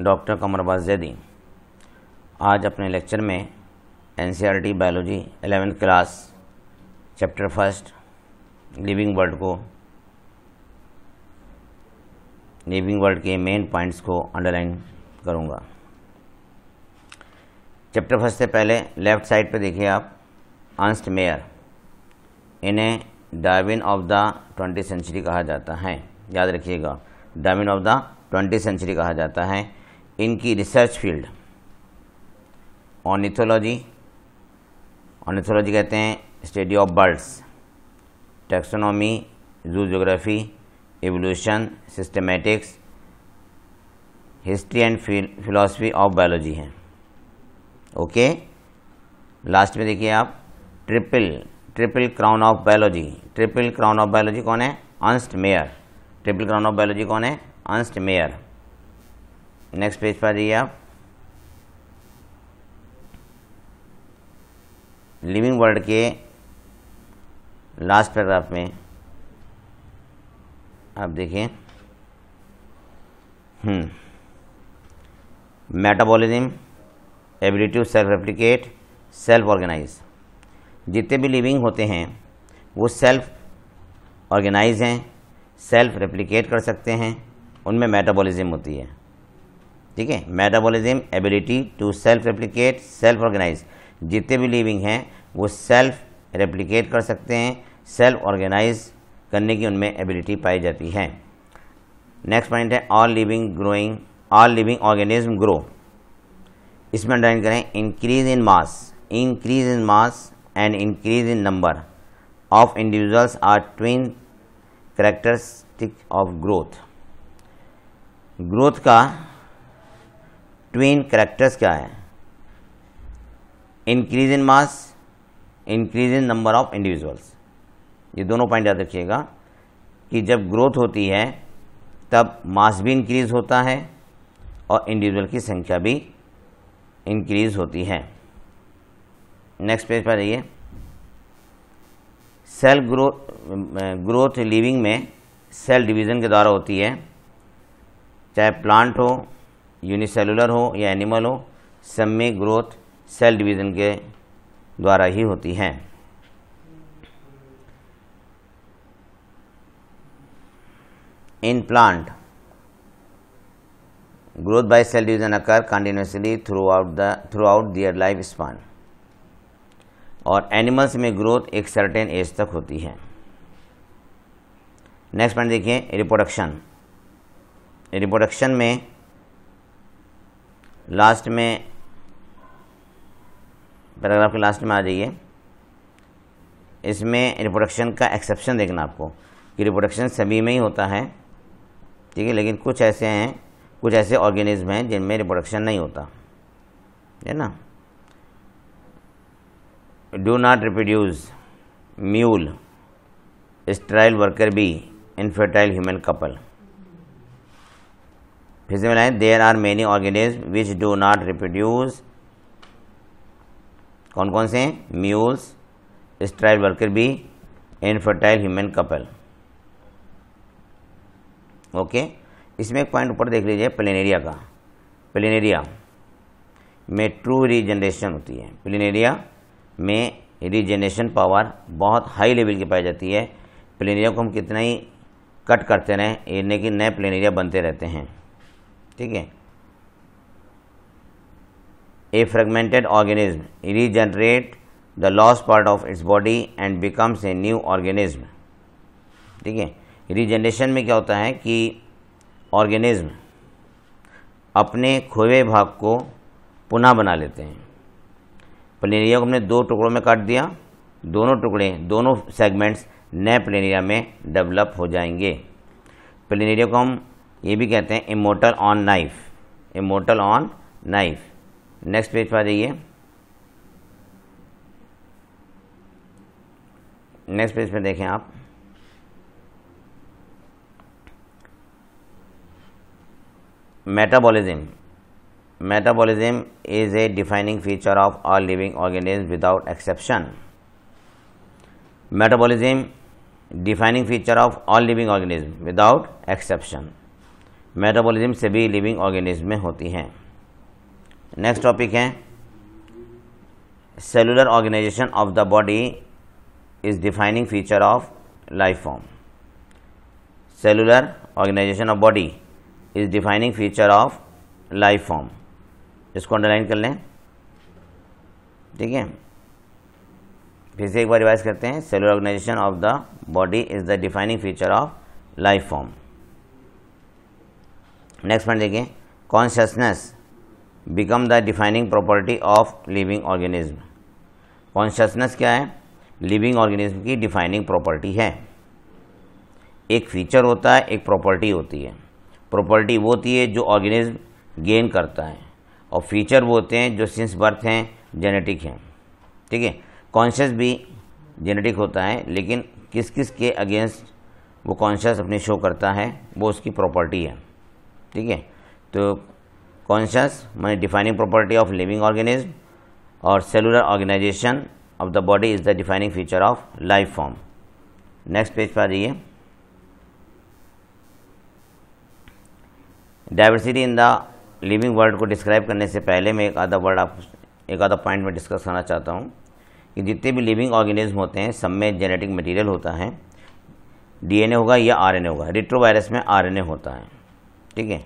Doctor कमरबाज Zaidi आज अपने lecture में in biology eleventh class chapter first living world को लिविंग वर्ल्ड के मेन पॉइंट्स को अंडरलाइन करूँगा चैप्टर फर्स्ट से पहले लेफ्ट साइड पर देखिए आप अंस्ट मेयर इन्हें Darwin of the twenty century कहा जाता है याद रखिएगा Darwin of the twenty century कहा जाता है इनकी रिसर्च फील्ड ऑनिथोलॉजी ऑनिथोलॉजी कहते हैं study of birds taxonomy zoogeography evolution systematics history and philosophy of biology है ओके लास्ट में देखिए आप triple triple crown of biology triple crown of biology कौन है Ernst Mayr triple crown of biology कौन है अंस्ट मेयर नेक्स्ट पेज पर आइए आप लिविंग वर्ल्ड के लास्ट पैराग्राफ में आप देखिए metabolism ability to self replicate self organise जितने भी लिविंग होते हैं वो सेल्फ ऑर्गेनाइज हैं सेल्फ रेप्लिकेट कर सकते हैं उनमें मेटाबॉलिज्म होती है ठीक है metabolism ability to self replicate self organise जितने भी लिविंग हैं वो सेल्फ रेप्लिकेट कर सकते हैं सेल्फ ऑर्गेनाइज करने की उनमें एबिलिटी पाई जाती है नेक्स्ट पॉइंट है all living growing all living organism grow इसमें अंडरलाइन करें increase in mass increase in mass and increase in number of individuals are twin characteristic of growth growth का ट्वीन करेक्टर्स क्या है increase in mass increase in number of individuals ये दोनों point याद रखिएगा कि जब ग्रोथ होती है तब मास भी इंक्रीज होता है और इंडिविजुअल की संख्या भी इंक्रीज होती है नेक्स्ट पेज पर आइए सेल ग्रोथ ग्रोथ लिविंग में सेल डिवीज़न के द्वारा होती है चाहे प्लांट हो यूनिसेलुलर हो या एनिमल हो सब में ग्रोथ सेल डिवीज़न के द्वारा ही होती है in plant growth cell division occur continuously throughout the throughout their life span और एनिमल्स में ग्रोथ एक सर्टेन एज तक होती है नेक्स्ट पॉइंट देखिए रिप्रोडक्शन रिप्रोडक्शन में लास्ट में पैराग्राफ के लास्ट में आ जाइए इसमें रिप्रोडक्शन का एक्सेप्शन देखना आपको कि रिप्रोडक्शन सभी में ही होता है ठीक है लेकिन कुछ ऐसे हैं कुछ ऐसे ऑर्गेनिज्म हैं जिनमें रिप्रोडक्शन नहीं होता है ना do not reproduce mule sterile worker bee infertile human couple से मिलाएं there are many organism which do not reproduce कौन कौन से हैं mules sterile worker bee infertile human couple okay इसमें एक पॉइंट ऊपर देख लीजिए प्लेनेरिया का प्लेनेरिया में ट्रू रीजनरेशन होती है प्लेनेरिया में रीजनरेशन पावर बहुत हाई लेवल की पाई जाती है प्लेनेरिया को हम कितना ही कट करते रहें लेकिन नए प्लेनेरिया बनते रहते हैं ठीक है a fragmented organism regenerate the lost part of its body and becomes a new organism ठीक है रीजनरेशन में क्या होता है कि ऑर्गेनिज्म अपने खोए भाग को पुनः बना लेते हैं प्लेनेरिया को हमने दो टुकड़ों में काट दिया दोनों टुकड़े दोनों सेगमेंट्स नए प्लेनेरिया में डेवलप हो जाएंगे प्लेनेरिया को हम ये भी कहते हैं immortal on knife immortal on knife next page पर आ जाइए नेक्स्ट पेज पर देखें आप metabolism metabolism is a defining feature of all living organism without exception metabolism defining feature of all living organism without exception metabolism से भी living organism में होती हैं नेक्स्ट टॉपिक है cellular organisation of the body is defining feature of life form cellular organisation of body is defining feature of life form इसको underline कर लें ठीक है फिर से एक बार रिवाइज करते हैं cellular organisation of the body is the defining feature of life form next point देखिए consciousness become the defining property of living organism consciousness क्या है लिविंग ऑर्गेनिज्म की डिफाइनिंग प्रॉपर्टी है एक फीचर होता है एक प्रॉपर्टी होती है प्रॉपर्टी वो होती है जो ऑर्गेनिज्म गेन करता है और फीचर वो होते हैं जो सिंस बर्थ हैं जेनेटिक हैं ठीक है कॉन्शियस भी जेनेटिक होता है लेकिन किस किस के अगेंस्ट वो कॉन्शियस अपनी शो करता है वो उसकी प्रॉपर्टी है ठीक है तो कॉन्शियस मैंने defining property of living organism और cellular organisation of the body is the defining feature of life form next page पर आ जाइए diversity in the living world को डिस्क्राइब करने से पहले मैं एक आधा वर्ड आप एक आधा पॉइंट में डिस्कस करना चाहता हूँ कि जितने भी लिविंग ऑर्गेनिज्म होते हैं सब में जेनेटिक मटेरियल होता है डीएनए होगा या आरएनए होगा रिट्रोवायरस में आरएनए होता है ठीक है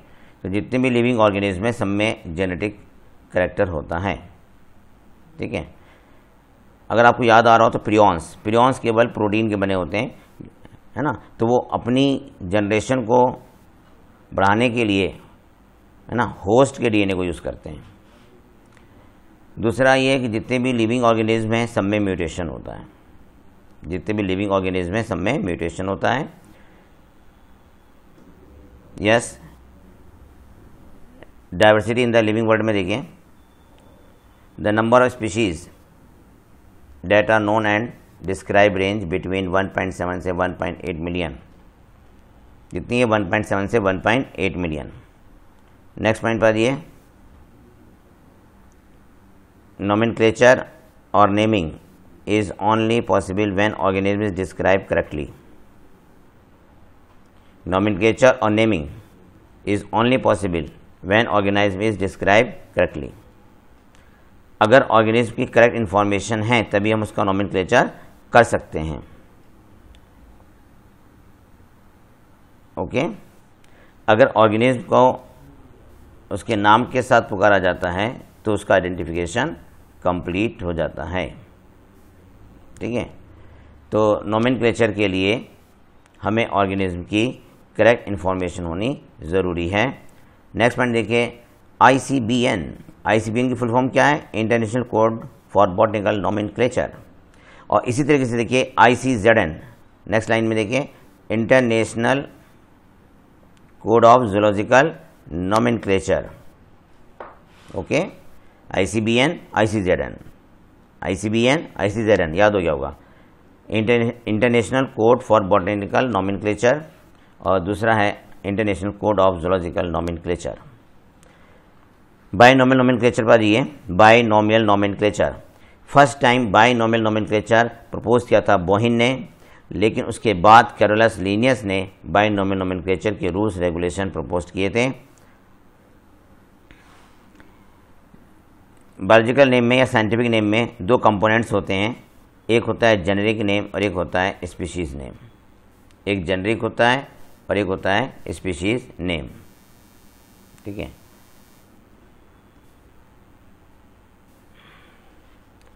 तो जितने भी लिविंग ऑर्गेनिज्म है सब में जेनेटिक करेक्टर होता है ठीक है अगर आपको याद आ रहा हो तो प्रियॉन्स प्रियॉन्स केवल प्रोटीन के बने होते हैं है ना तो वो अपनी जनरेशन को बढ़ाने के लिए है ना होस्ट के डीएनए को यूज़ करते हैं दूसरा ये है कि जितने भी लिविंग ऑर्गेनिज्म हैं सब में म्यूटेशन होता है जितने भी लिविंग ऑर्गेनिज्म हैं सब में म्यूटेशन होता है yes yes, diversity in the living world में देखिए the number of species that are known and describe range between 1.7 से 1.8 मिलियन जितनी है 1.7 से 1.8 मिलियन नेक्स्ट पॉइंट पर ये नोमिन और naming is only possible when organism describe described correctly. Nomenclature और naming is only possible when organism is describe correctly अगर ऑर्गेनिज्म की करेक्ट इन्फॉर्मेशन है तभी हम उसका नॉमिन कर सकते हैं ओके okay? अगर ऑर्गेनिज्म को उसके नाम के साथ पुकारा जाता है तो उसका आइडेंटिफिकेशन कंप्लीट हो जाता है ठीक है तो नोमिन के लिए हमें ऑर्गेनिज्म की करेक्ट इन्फॉर्मेशन होनी ज़रूरी है नेक्स्ट पॉइंट देखिए आई सी बी एन की फुल फॉर्म क्या है इंटरनेशनल कोड फॉर बॉटनिकल नॉमिन और इसी तरीके से देखिए I Z N next line में देखिए इंटरनेशनल कोड ऑफ जोलॉजिकल नॉमिन okay I C B N I C Z N I C B N I C Z N याद हो गया होगा इंटरनेशनल कोड फॉर बॉटनिकल नॉमिन और दूसरा है international code of zoological nomenclature bye binomial nomenclature पर आइए binomial nomenclature first time binomial nomenclature propose किया था बोहिन ने लेकिन उसके बाद कैरोलस लीनियस ने बाय नॉमिन क्लेचर के रूल्स रेगुलेशन प्रपोज किए थे बायोलॉजिकल नेम में या साइंटिफिक नेम में दो कंपोनेंट्स होते हैं एक होता है जेनरिक नेम और एक होता है स्पीशीज़ नेम एक जेनरिक होता है और एक होता है स्पीशीज नेम ठीक है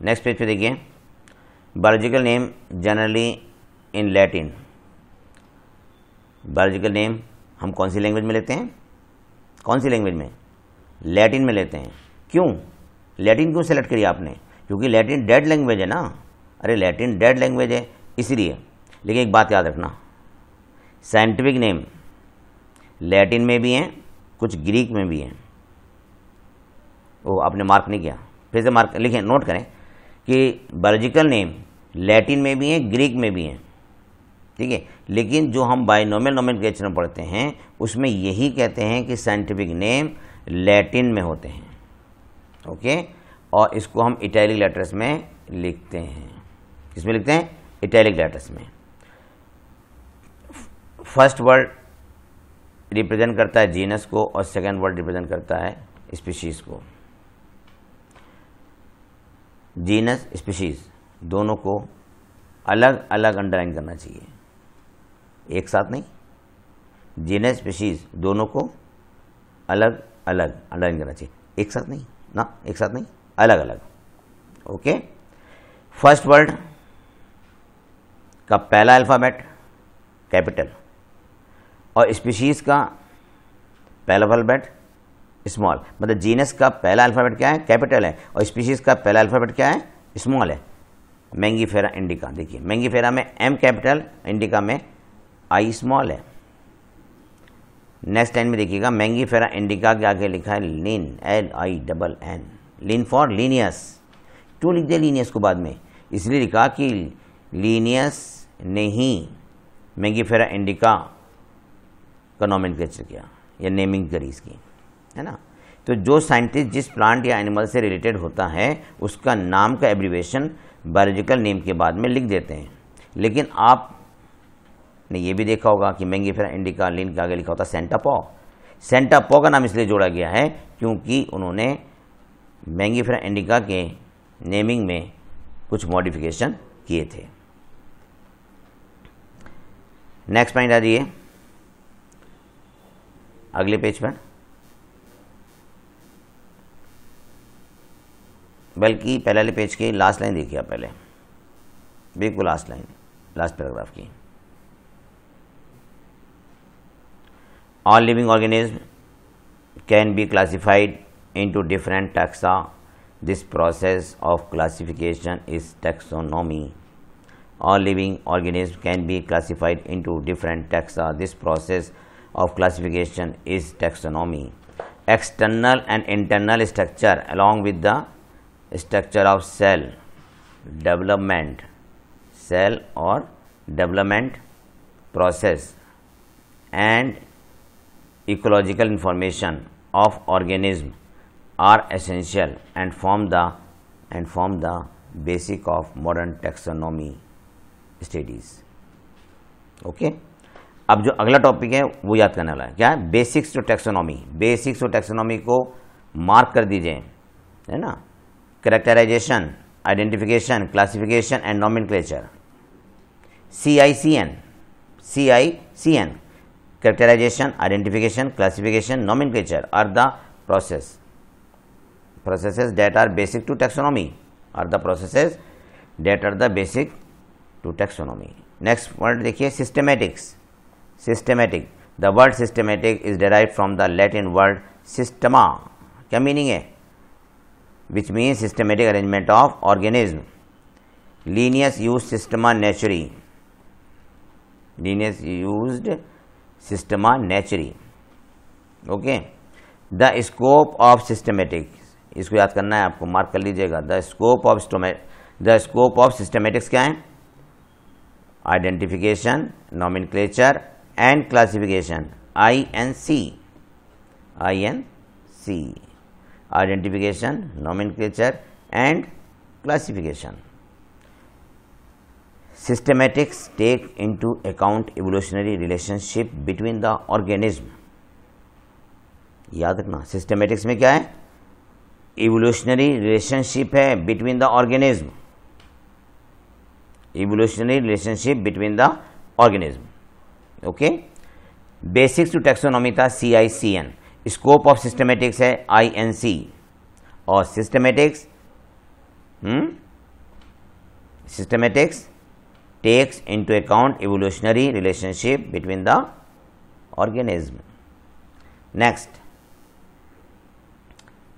नेक्स्ट पेज पे देखिए biological name generally in Latin biological name हम कौन सी लैंग्वेज में लेते हैं कौन सी लैंग्वेज में लैटिन में लेते हैं क्यों लैटिन क्यों सेलेक्ट करी आपने क्योंकि लैटिन डेड लैंग्वेज है ना अरे लैटिन डेड लैंग्वेज है इसीलिए लेकिन एक बात याद रखना साइंटिफिक नेम लैटिन में भी हैं कुछ ग्रीक में भी हैं वो आपने मार्क नहीं किया फिर से मार्क लिखें नोट करें कि बायोलॉजिकल नेम लैटिन में भी हैं ग्रीक में भी हैं ठीक है लेकिन जो हम बायोनोमल नोमेनक्लेचर में पढ़ते हैं उसमें यही कहते हैं कि साइंटिफिक नेम लैटिन में होते हैं ओके और इसको हम इटैलिक लेटर्स में लिखते हैं किसमें लिखते हैं इटैलिक लेटर्स में फर्स्ट वर्ड रिप्रेजेंट करता है जीनस को और सेकेंड वर्ड रिप्रेजेंट करता है स्पीशीज को जीनस स्पीशीज दोनों को अलग अलग अंडरलाइन करना चाहिए एक साथ नहीं जीनस स्पीशीज दोनों को अलग अलग अंडरलाइन करना चाहिए एक साथ नहीं ना एक साथ नहीं अलग अलग ओके फर्स्ट वर्ड का पहला अल्फ़ाबेट कैपिटल और स्पीशीज़ का पहला अल्फ़ाबेट स्मॉल मतलब जीनस का पहला अल्फ़ाबेट क्या है कैपिटल है और स्पीशीज़ का पहला अल्फ़ाबेट क्या है स्मॉल है मैंगी फेरा इंडिका देखिए मैंगी फेरा में एम कैपिटल इंडिका में आई स्मॉल है नेक्स्ट लाइन में देखिएगा मैंगी फेरा इंडिका के आगे लिखा है Linn L I double N Linn for Linnaeus क्यों लिख दिया लीनियस को बाद में इसलिए लिखा कि लीनियस नहीं मैंगी फेरा इंडिका का नॉमिनक्लेचर किया या नेमिंग करी इसकी है ना तो जो साइंटिस्ट जिस प्लांट या एनिमल से रिलेटेड होता है उसका नाम का एब्रीवेशन बायोलॉजिकल नेम के बाद में लिख देते हैं लेकिन आप ने ये भी देखा होगा कि फिर इंडिका लिन के आगे लिखा होता है सेंटा सेंटापॉ का नाम इसलिए जोड़ा गया है क्योंकि उन्होंने फिर इंडिका के नेमिंग में कुछ मॉडिफिकेशन किए थे नेक्स्ट पॉइंट आ जाइए अगले पेज पर बल्कि पहले वाले पेज की लास्ट लाइन देखिए आप पहले बिल्कुल लास्ट लाइन लास्ट पैराग्राफ की all living organism can be classified into different taxa this process of classification is taxonomy all living organism can be classified into different taxa this process of classification is taxonomy. External and internal structure along with the structure of cell development, cell or development process and ecological information of organism are essential and form the and form the basic of modern taxonomy studies okay अब जो अगला topic है वो याद करने वाला है क्या है basics to taxonomy basics to taxonomy को मार्क कर दीजिए है ना characterisation identification classification and nomenclature C I C N C I C N characterisation identification classification nomenclature are the process process that are basic to taxonomy are the process that are the basic to taxonomy next point देखिए systematics systematic the word systematic is derive from the Latin word systema क्या meaning है which mean systematic arrangement of organism Linnaeus use systema naturae Linnaeus use systema naturae okay the scope of systematic इसको याद करना है आपको mark कर लीजिएगा the scope of the scope of systematics क्या है identification nomenclature and classification I and C. I and C. Identification, nomenclature and classification. Systematics take into account evolutionary relationship between the organism. याद रखना systematics में क्या है evolutionary relationship है between the organism evolutionary relationship between the organism okay basics to taxonomy था C I C N scope of systematics है I N C और systematics systematics takes into account evolutionary relationship between the organism next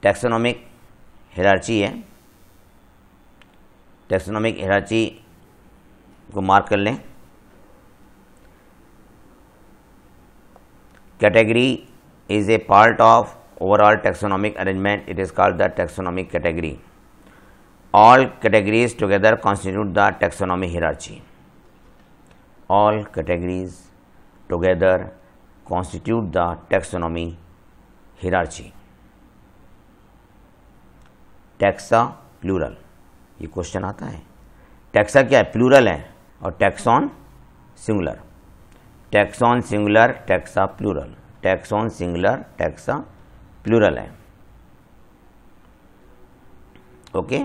taxonomic hierarchy है taxonomic हिराची को mark कर लें Category is a part of overall taxonomic arrangement. It is called the taxonomic category. All categories together constitute the taxonomy hierarchy. All categories together constitute the taxonomy hierarchy. taxa plural ये question आता है taxa क्या है plural है और taxon singular taxon singular taxa plural taxon singular taxa plural है okay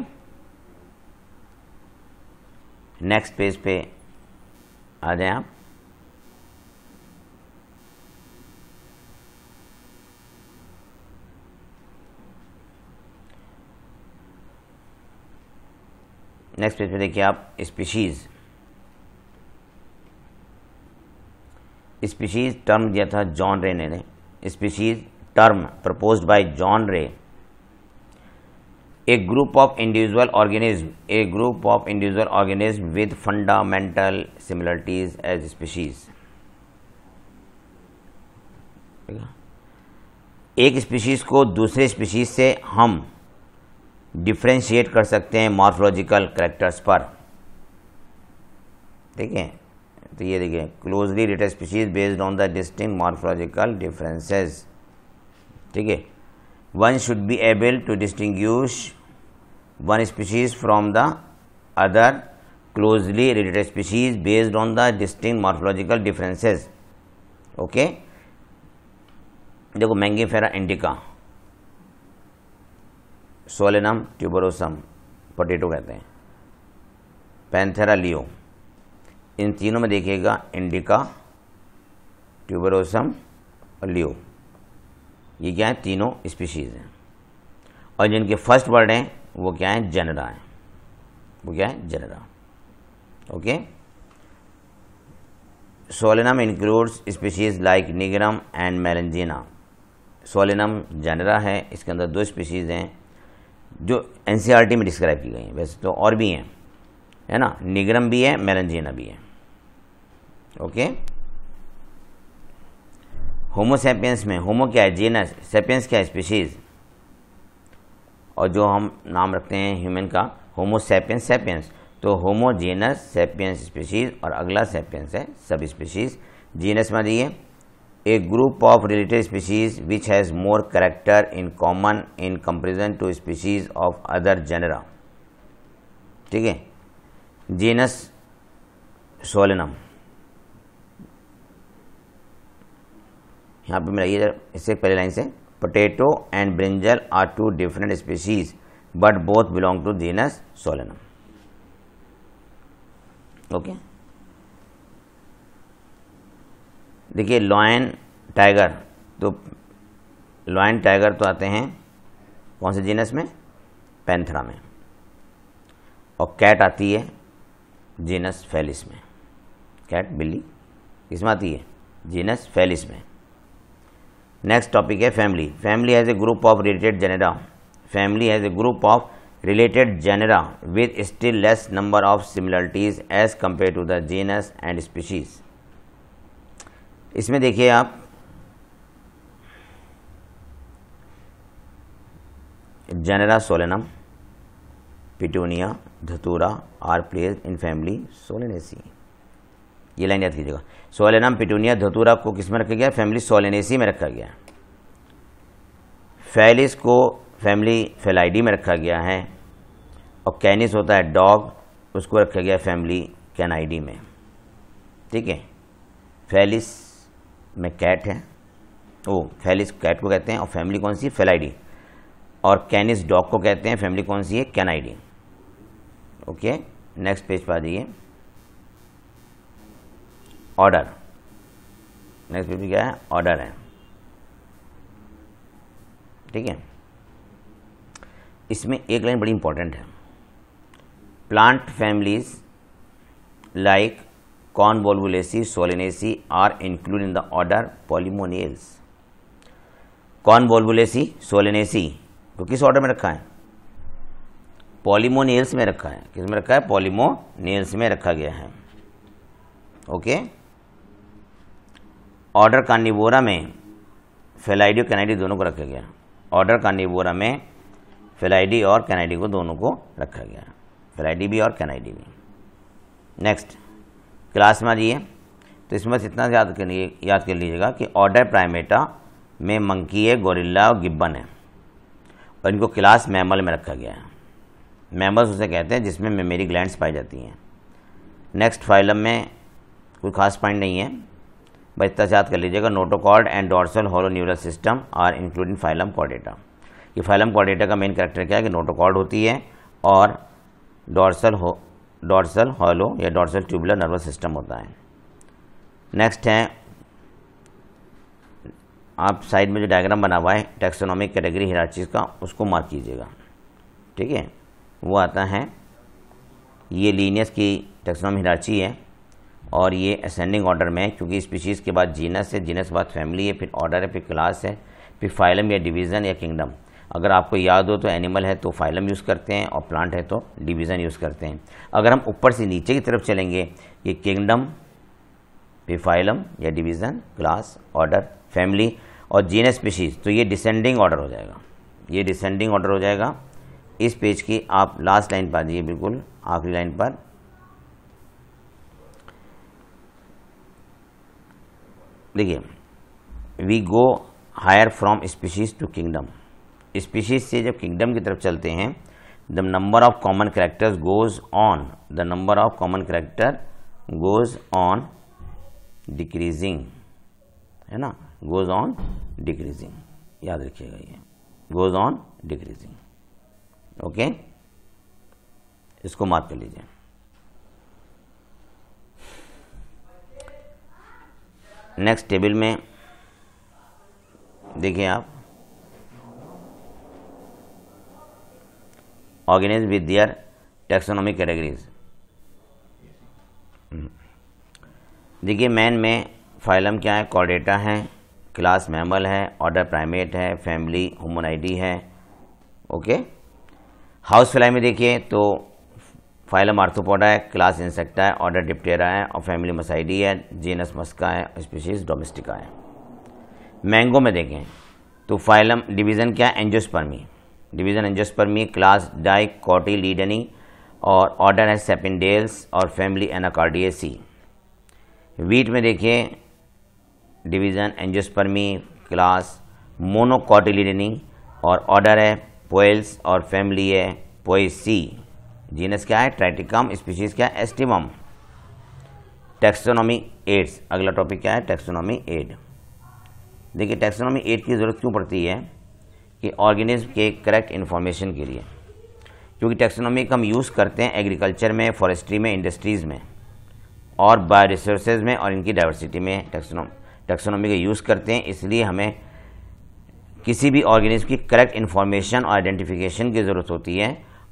next page पे आ जाए आप नेक्स्ट पेज पे देखिए आप स्पीशीज़ स्पीशीज टर्म दिया था जॉन रे ने species term propose by John Ray a group of individual organism a group of individual organism with fundamental similarities as species एक स्पीशीज को दूसरे स्पीशीज से हम डिफ्रेंशिएट कर सकते हैं मॉर्फोलॉजिकल करेक्टर्स पर ठीक है तो ये देखिए closely related species based on the distinct morphological differences ठीक है one should be able to distinguish one species from the other closely related species based on the distinct morphological differences okay देखो Mangifera indica Solanum tuberosum potato कहते हैं Panthera leo इन तीनों में देखिएगा indica tuberosum और लियो ये क्या है तीनों स्पीशीज़ हैं और जिनके फर्स्ट वर्ड हैं वो क्या है जनरा हैं वो क्या है genera okay Solanum includes species like nigrum and melongena Solanum genera है इसके अंदर दो स्पीशीज़ हैं जो एनसीईआरटी e में डिस्क्राइब की गई हैं वैसे तो और भी हैं है ना निगरम भी है मेलेंजीना भी है ओके होमोसेपियंस में होमो क्या है जीनस सेपियंस क्या है स्पीशीज और जो हम नाम रखते हैं ह्यूमन का होमोसेपियंस सेपियंस तो होमो जीनस सेपियंस स्पीशीज और अगला सेपियंस है सब स्पीशीज जीनस में दिए a group of related species which has more character in common in comparison to species of other genera ठीक है जीनस सोलनम यहाँ पे मिलाइए इससे पहले लाइन से potato and brinjal are two different species but both belong to genus Solanum okay देखिए lion tiger तो lion tiger तो आते हैं कौन से जीनस में पैंथरा में और कैट आती है जीनस फैलिस में कैट बिल्ली किस में आती है जीनस फैलिस में नेक्स्ट टॉपिक है family family as a group of related genera family as a group of related genera with still less number of similarities as compare to the genus and species इसमें देखिए आप genera Solanum Petunia Datura are placed in family Solanaceae ये line याद कीजिएगा Solanum petunia धतूरा को किस में रखा गया फैमिली सोलेनेसी में रखा गया फैलिस को फैमिली फेलाइडी में रखा गया है और कैनिस होता है डॉग उसको रखा गया फैमिली कैनाइडी में ठीक है फैलिस में कैट है ओ फैलिस कैट को कहते हैं और फैमिली कौन सी फेलाइडी और कैनिस डॉग को कहते हैं फैमिली कौन सी है कैनाइडी ओके नेक्स्ट पेज पर आ जाइए ऑर्डर नेक्स्ट क्वेश्चन क्या है ऑर्डर है ठीक है इसमें एक लाइन बड़ी इंपॉर्टेंट है plant families like Convolvulaceae Solanaceae are include in the order Polemoniales Convolvulaceae Solanaceae को किस ऑर्डर में रखा है पॉलीमोनियल्स में रखा है किस में रखा है पॉलीमोनियल्स में रखा गया है ओके okay? ऑर्डर कार्निवोरा में फेलाइडी और कैनाइडी दोनों को रखा गया ऑर्डर कार्निवोरा में फेलाइडी और कैनाइडी को दोनों को रखा गया फेलाइडी भी और कैनाइडी भी नेक्स्ट क्लास में आ जाइए तो इसमें बस इतना याद कर याद कर लीजिएगा कि ऑर्डर प्राइमेटा में मंकी है गोरिल्ला और गिब्बन है और इनको क्लास मैमल में रखा गया है मैमल्स उसे कहते हैं जिसमें मेमोरी ग्लैंड्स पाई जाती हैं नेक्स्ट फाइलम में कोई खास पॉइंट नहीं है इतना याद कर लीजिएगा notochord and dorsal hollow neural system are including phylum कॉडेटा ये फाइलम कॉडेटा का मेन करेक्टर क्या है कि नोटोकॉर्ड होती है और डॉर्सल हो डॉर्सल हॉलो या डॉर्सल ट्यूबुलर नर्वस सिस्टम होता है नेक्स्ट है आप साइड में जो डायग्राम बना हुआ है टेक्सोनॉमिक कैटेगरी हिराचिस का उसको मार्क कीजिएगा ठीक है वो आता है ये लीनियस की टेक्सोनॉमी हिराची है और ये असेंडिंग ऑर्डर में है क्योंकि स्पीशीज़ के बाद जीनस है जीनस के बाद फैमिली है फिर ऑर्डर है फिर क्लास है फिर फाइलम या डिवीज़न या किंगडम अगर आपको याद हो तो एनिमल है तो फाइलम यूज़ करते हैं और प्लांट है तो डिवीज़न यूज़ करते हैं अगर हम ऊपर से नीचे की तरफ चलेंगे ये किंगडम फिर फाइलम या डिवीज़न क्लास ऑर्डर फैमिली और जीनस स्पीशीज़ तो ये डिसेंडिंग ऑर्डर हो जाएगा ये डिसेंडिंग ऑर्डर हो जाएगा इस पेज की आप लास्ट लाइन पर आ जाइए बिल्कुल आखिरी लाइन पर देखिए we go higher from species to kingdom species से जब किंगडम की तरफ चलते हैं the number of common characters goes on the number of common character goes on decreasing है ना गोज ऑन डिक्रीजिंग याद रखिएगा ये गोज ऑन डिक्रीजिंग ओके इसको मार्क कर लीजिए नेक्स्ट टेबल में देखिए आप organise with their taxonomic categories देखिए मैन में फाइलम क्या है कॉडेटा है क्लास मैमल है ऑर्डर प्राइमेट है फैमिली होमोनाइडी है ओके हाउस फ्लाई में देखिए तो फाइलम आर्थोपोडा तो है क्लास इंसेक्टा है ऑर्डर डिप्टेरा है और फैमिली मसाइडी है जीनस मस्का है स्पीशीज डोमेस्टिका है मैंगो में देखें तो फाइलम डिवीज़न क्या है Angiospermae division Angiospermae class Dicotyledonae और ऑर्डर है सेपिनडेल्स और फैमिली एनाकार्डियसी वीट में देखिए डिवीज़न एंजोस्पर्मी क्लास मोनोकॉटिलिडनी और ऑर्डर है पोएल्स और फैमिली है पोएसी जीनस क्या है ट्राइटिकम स्पीशीज क्या है एस्टिमम टेक्सोनॉमी एड्स अगला टॉपिक क्या है टेक्सोनॉमी एड देखिए टेक्सोनॉमी एड की ज़रूरत क्यों पड़ती है कि ऑर्गेनिज्म के करेक्ट इन्फॉर्मेशन के लिए क्योंकि टेक्सोनॉमी का हम यूज़ करते हैं एग्रीकल्चर में फॉरेस्ट्री में इंडस्ट्रीज़ में और बायो रिसोर्सेज में और इनकी डाइवर्सिटी में टेक्सोनॉम टेक्सोनॉमी का यूज़ करते हैं इसलिए हमें किसी भी ऑर्गेनिज्म की करेक्ट इन्फॉर्मेशन और आइडेंटिफिकेशन की ज़रूरत होती है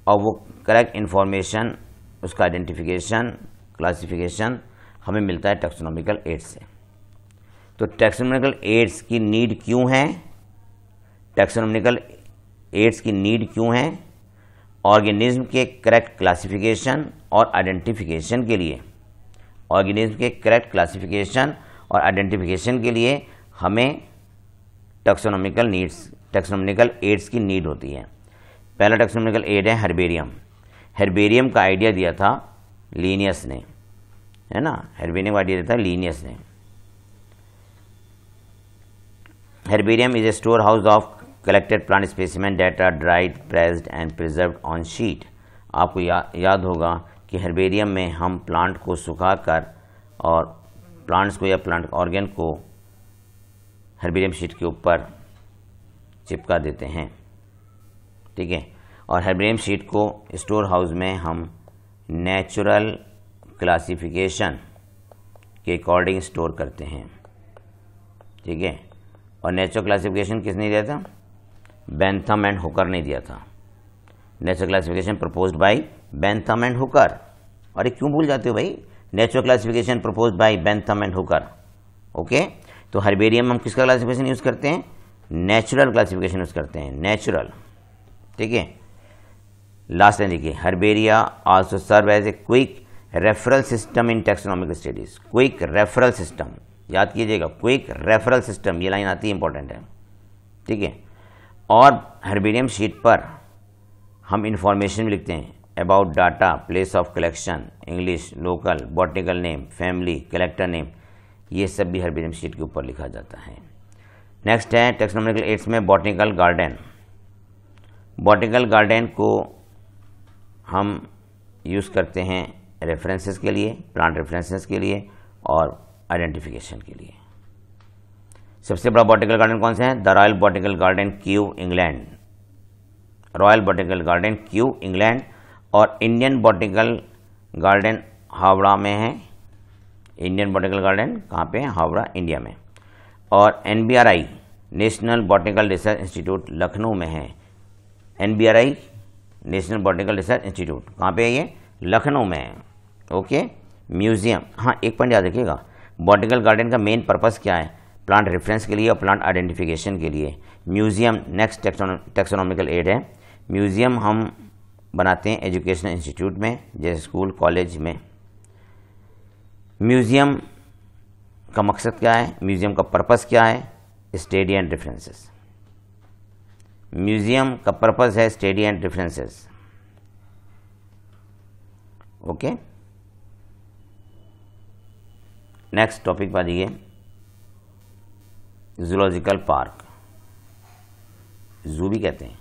और वो करेक्ट इन्फॉर्मेशन उसका आइडेंटिफिकेशन क्लासिफिकेशन हमें मिलता है टेक्सोनॉमिकल एड्स से तो टेक्सोनॉमिकल एड्स की नीड क्यों है टेक्सोनॉमिकल एड्स की नीड क्यों है ऑर्गेनिज्म के करेक्ट क्लासिफिकेशन और आइडेंटिफिकेशन के लिए ऑर्गेनिज्म के करेक्ट क्लासिफिकेशन और आइडेंटिफिकेशन के लिए हमें टेक्सोनॉमिकल नीड्स टेक्सोनॉमिकल एड्स की नीड होती है पहला टेक्सोनॉमिकल एड है हर्बेरियम हेरबेरियम का आइडिया दिया था लीनियस ने है ना हेरबेरियम का आइडिया दिया था लीनियस ने is a store house of collected plant specimen that are dried pressed and preserve on sheet आपको या, याद होगा कि हेरबेरियम में हम प्लांट को सुखाकर और प्लांट्स को या प्लांट ऑर्गेन को हर्बेरियम शीट के ऊपर चिपका देते हैं ठीक है और हर्बेरियम शीट को स्टोर हाउस में हम नेचुरल क्लासिफिकेशन के अकॉर्डिंग स्टोर करते हैं ठीक है और नेचुरल क्लासिफिकेशन किसने दिया था बेंथम एंड हुकर ने दिया था natural classification propose by Bentham and Hooker अरे क्यों भूल जाते हो भाई natural classification propose by Bentham and Hooker okay तो हर्बेरियम हम किसका क्लासिफिकेशन यूज़ करते हैं नेचुरल क्लासिफिकेशन यूज़ करते हैं नेचुरल ठीक है लास्ट then देखिए herbaria also serve as a quick referral system in taxonomic studies quick referral system याद कीजिएगा क्विक रेफरल सिस्टम ये लाइन आती है इंपॉर्टेंट है ठीक है और हर्बेरियम शीट पर हम इंफॉर्मेशन भी लिखते हैं about data place of collection English local botanical name family collector name ये सब भी हर्बेरियम शीट के ऊपर लिखा जाता है नेक्स्ट है टेक्सोनॉमिकल एड्स में बॉटनिकल गार्डन बॉटनिकल गार्डन को हम यूज़ करते हैं रेफरेंसेस के लिए प्लांट रेफरेंसेस के लिए और आइडेंटिफिकेशन के लिए सबसे बड़ा बॉटिकल गार्डन कौन सा है the royal botanical garden Kew England royal botanical garden Kew England और इंडियन बॉटिकल गार्डन हावड़ा में है इंडियन बॉटिकल गार्डन कहाँ पे है हावड़ा इंडिया में और an national botanical research institute Lucknow में है an national botanical research institute कहाँ पे है ये लखनऊ में है ओके म्यूज़ियम हाँ एक पॉइंट याद रखिएगा बॉटनिकल गार्डन का मेन पर्पज़ क्या है प्लांट रेफरेंस के लिए और प्लांट आइडेंटिफिकेशन के लिए म्यूज़ियम नेक्स्ट टेक्सोनॉमिकल एड है म्यूज़ियम हम बनाते हैं एजुकेशनल इंस्टीट्यूट में जैसे स्कूल कॉलेज में म्यूज़ियम का मकसद क्या है म्यूज़ियम का पर्पज़ क्या है स्टेडी एंड रेफरेंसेस म्यूजियम का पर्पज है study and differences okay next topic पर आइए जूलॉजिकल पार्क जू भी कहते हैं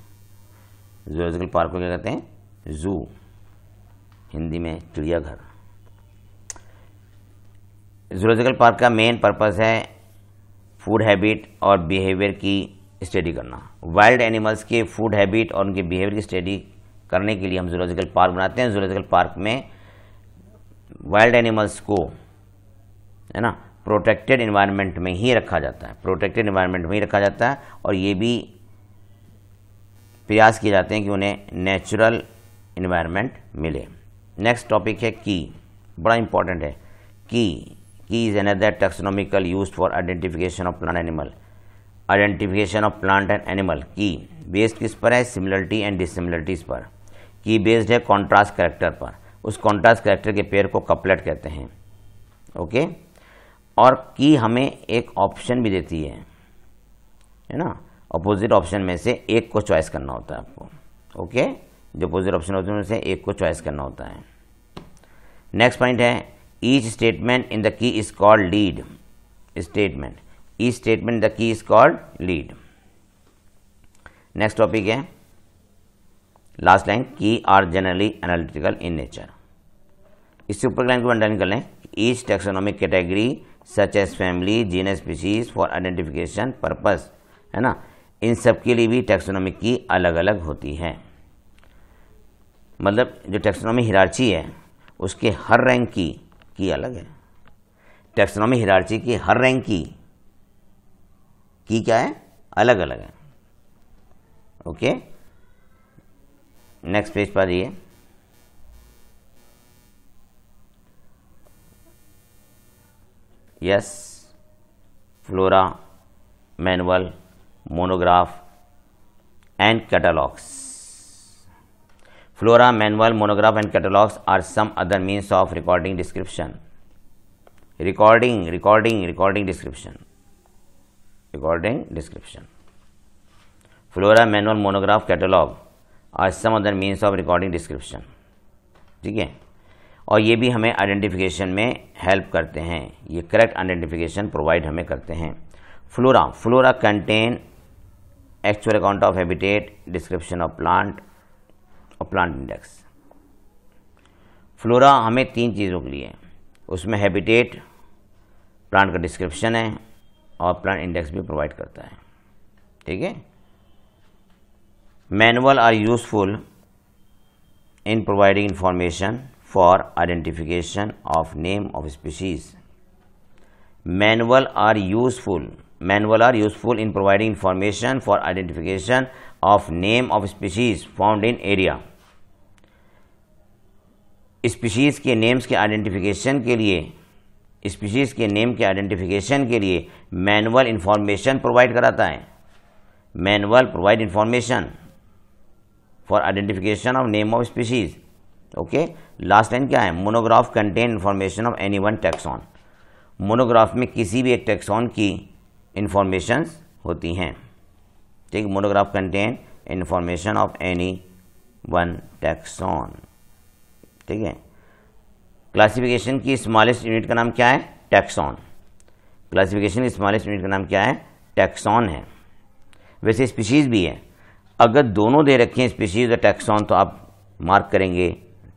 जूलॉजिकल पार्क को क्या कहते हैं जू हिंदी में चिड़ियाघर जूलॉजिकल पार्क का मेन पर्पज है फूड हैबिट और बिहेवियर की स्टडी करना वाइल्ड एनिमल्स के फूड हैबिट और उनके बिहेवियर की स्टडी करने के लिए हम जूलॉजिकल पार्क बनाते हैं जूलॉजिकल पार्क में वाइल्ड एनिमल्स को है ना प्रोटेक्टेड इन्वायरमेंट में ही रखा जाता है प्रोटेक्टेड इन्वायरमेंट में ही रखा जाता है और ये भी प्रयास किए जाते हैं कि उन्हें नेचुरल इन्वायरमेंट मिले नेक्स्ट टॉपिक है की बड़ा इंपॉर्टेंट है की key is another taxonomical use for identification of plant animal identification of plant and animal key based किस पर है सिमिलरिटी एंड डिसिमिलरिटीज पर की बेस्ड है कॉन्ट्रास्ट करेक्टर पर उस कॉन्ट्रास्ट करेक्टर के पेयर को कपलेट कहते हैं ओके okay? और की हमें एक ऑप्शन भी देती है है ना अपोजिट ऑप्शन में से एक को चॉइस करना होता है आपको ओके okay? जो अपोजिट ऑप्शन होते हैं उनमें से एक को चॉइस करना होता है नेक्स्ट पॉइंट है each statement in the key is called lead statement each statement the key is called lead next topic है last line key are generally analytical in nature इससे ऊपर लाइन को अंडरलाइन कर लें each taxonomic category such as family genus species for identification purpose है ना इन सब के लिए भी टेक्सोनॉमिक की अलग अलग होती है मतलब जो टेक्सोनॉमी हिरार्ची है उसके हर रैंक की की अलग है टेक्सोनॉमी हिरार्ची की हर रैंक की की क्या है अलग अलग है ओके नेक्स्ट पेज पर आइए yes flora manual monograph and catalogues flora manual monograph and catalogues are some other means of recording description recording recording recording description regarding description. Flora manual monograph catalog are some other means of recording description. ठीक है और ये भी हमें identification में help करते हैं ये करेक्ट आइडेंटिफिकेशन प्रोवाइड हमें करते हैं flora flora contain actual account of habitat description of plant और प्लांट इंडेक्स फ्लोरा हमें तीन चीज़ों के लिए उसमें हैबिटेट प्लांट का डिस्क्रिप्शन है और प्लान इंडेक्स भी प्रोवाइड करता है ठीक है manual are useful in providing information for identification of name of species manual are useful manual are useful in providing information for identification of name of species found in area species के names के identification के लिए species के name के identification के लिए manual information provide कराता है manual provide information for identification of name of species okay last line क्या है monograph contain information of any one taxon monograph में किसी भी एक टैक्सॉन की इंफॉर्मेशन होती हैं ठीक monograph contain information of any one taxon ठीक है क्लासिफिकेशन की स्मॉलेस्ट यूनिट का नाम क्या है टैक्सॉन क्लासिफिकेशन की स्मॉलेस्ट यूनिट का नाम क्या है टैक्सॉन है वैसे स्पीशीज़ भी है अगर दोनों दे रखे हैं स्पीशीज़ और टैक्सॉन तो आप मार्क करेंगे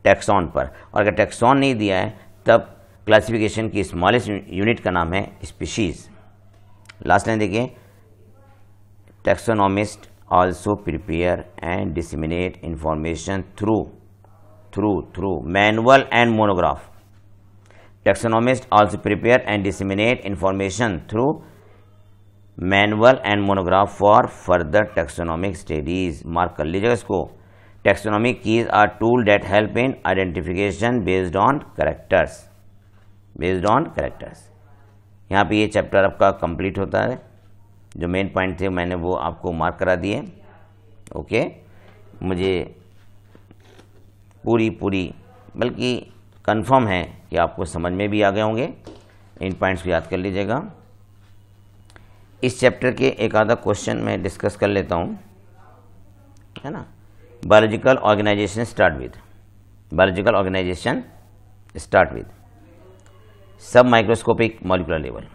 टैक्सॉन पर और अगर टैक्सॉन नहीं दिया है तब क्लासिफिकेशन की स्मॉलेस्ट यूनिट का नाम है स्पीशीज़ लास्ट लाइन देखिए taxonomist also prepare and disseminate information through through through manual and monograph taxonomist also prepare and disseminate information through manual and monograph for further taxonomic studies mark कर लीजिएगा इसको taxonomic keys are tool that help in identification based on characters based on characters यहाँ पर ये chapter आपका complete होता है जो मेन पॉइंट थे मैंने वो आपको मार्क करा दिए ओके मुझे पूरी पूरी बल्कि कन्फर्म है कि आपको समझ में भी आ गए होंगे इन पॉइंट्स को याद कर लीजिएगा इस चैप्टर के एक आधा क्वेश्चन मैं डिस्कस कर लेता हूँ है ना biological organisation start with biological organisation start with sub microscopic molecular level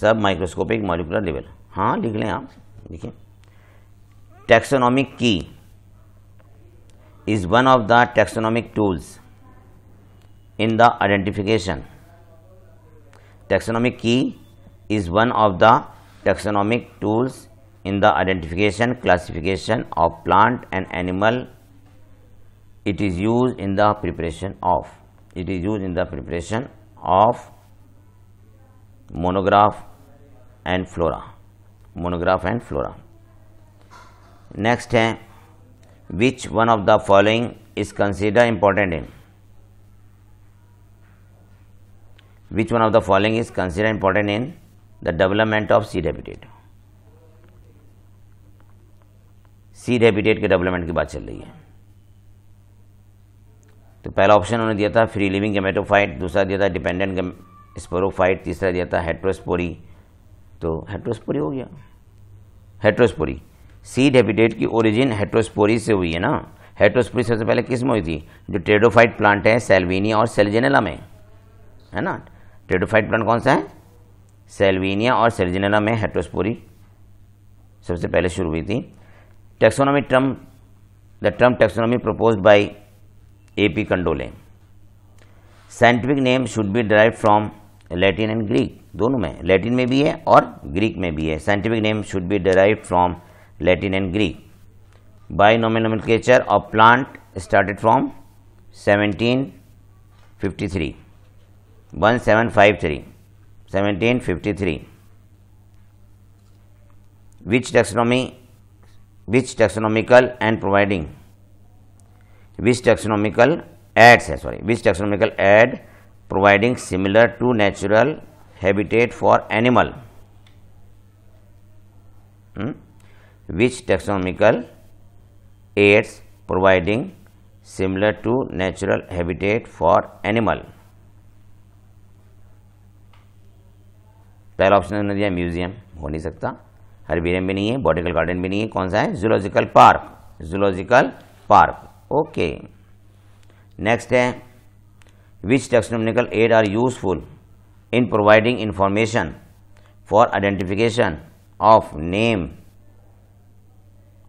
sub microscopic molecular level हाँ लिख लें आप देखिए taxonomic key is one of the taxonomic tools in the identification. Taxonomic key is one of the taxonomic tools in the identification classification of plant and animal. It is used in the preparation of it is used in the preparation of monograph and flora monograph and flora next eh, which one of the following is considered important in which one of the following is considered important in the development of seed habitat seed habitat के development की बात चल रही है तो पहला option उन्होंने दिया था फ्री लिविंग गेमेटोफाइट दूसरा दिया था डिपेंडेंट स्पोरोफाइट तीसरा दिया था हेट्रोस्पोरी तो हेट्रोस्पोरी हो गया हेट्रोस्पोरी सीड हैबिटेट की ओरिजिन हेट्रोस्पोरी से हुई है ना हेट्रोस्पोरी सबसे पहले किस में हुई थी जो ट्रेडोफाइट प्लांट है सेल्विनिया और सेल्जेनेला में है ना टेडोफाइट प्लांट कौन सा है सेल्वीनिया और सर्जिनेला में हेट्रोस्पोरी सबसे पहले शुरू हुई थी taxonomy term the term taxonomy propose by A P Candolle scientific name should be derive from Latin and Greek दोनों में लैटिन में भी है और ग्रीक में भी है scientific name should be derive from Latin and Greek by nomenclature of plant started from three 1753 1753 which taxonomy which taxonomical and providing which taxonomical adds eh, sorry which taxonomical add providing similar to natural habitat for animal hmm? which taxonomical aids providing similar to natural habitat for animal पहला option उन्होंने दिया museum हो नहीं सकता हरबीरियम भी नहीं है बॉटिकल garden भी नहीं है कौन सा है zoological park zoological park okay next है which taxonomical aid are useful in providing information for identification of name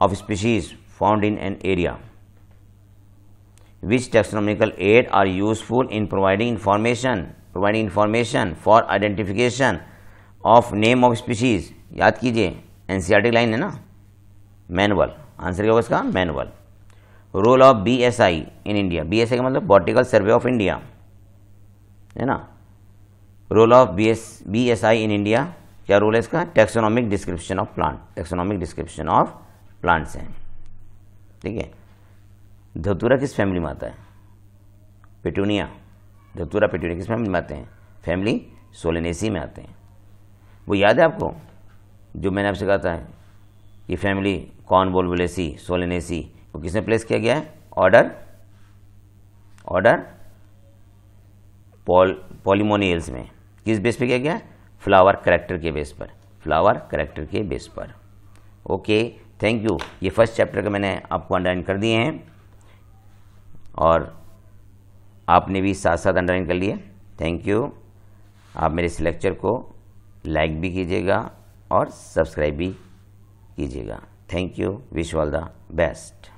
of species found in an area which taxonomical aid are useful in providing information providing information for identification of name of species याद कीजिए NCERT line है ना manual answer क्या होगा इसका manual role of B S I in India B S I का मतलब botanical survey of India है ना role of B S B S I in India क्या रोल है इसका taxonomic description of plant taxonomic description of plants हैं ठीक है धतूरा किस फैमिली में आता है पेटूनिया धतूरा पेटूनिया किस फैमिली में आते हैं फैमिली सोलेनेसी में आते हैं वो याद है आपको जो मैंने आपसे कहा था कि फैमिली कौन बोल बोलेसी सी वो किसने प्लेस किया गया है ऑर्डर ऑर्डर पॉल पॉलीमोनियल्स में किस बेस पे किया गया फ्लावर करेक्टर के बेस पर फ्लावर करेक्टर के बेस पर ओके थैंक यू ये फर्स्ट चैप्टर का मैंने आपको अंडरलाइन कर दिए हैं और आपने भी साथ साथ अंडरलाइन कर लिए थैंक यू आप मेरे इस लेक्चर को लाइक भी कीजिएगा और सब्सक्राइब भी कीजिएगा thank you wish all the best